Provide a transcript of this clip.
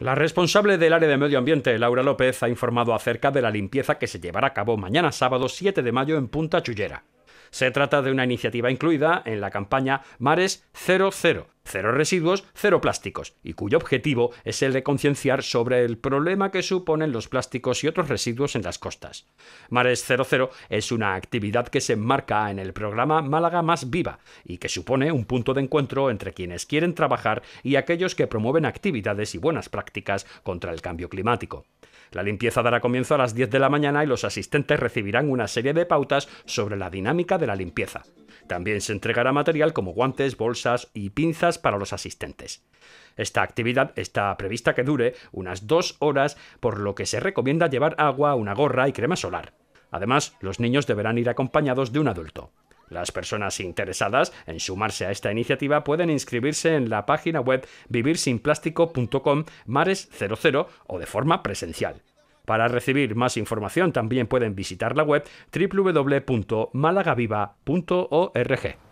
La responsable del área de medio ambiente, Laura López, ha informado acerca de la limpieza que se llevará a cabo mañana sábado 7 de mayo en Punta Chullera. Se trata de una iniciativa incluida en la campaña Mares 00, cero residuos, cero plásticos, y cuyo objetivo es el de concienciar sobre el problema que suponen los plásticos y otros residuos en las costas. Mares 00 es una actividad que se enmarca en el programa Málaga Más Viva y que supone un punto de encuentro entre quienes quieren trabajar y aquellos que promueven actividades y buenas prácticas contra el cambio climático. La limpieza dará comienzo a las 10 de la mañana y los asistentes recibirán una serie de pautas sobre la dinámica de la limpieza. También se entregará material como guantes, bolsas y pinzas para los asistentes. Esta actividad está prevista que dure unas dos horas, por lo que se recomienda llevar agua, una gorra y crema solar. Además, los niños deberán ir acompañados de un adulto. Las personas interesadas en sumarse a esta iniciativa pueden inscribirse en la página web vivirsinplástico.com mares 00 o de forma presencial. Para recibir más información también pueden visitar la web www.malagaviva.org.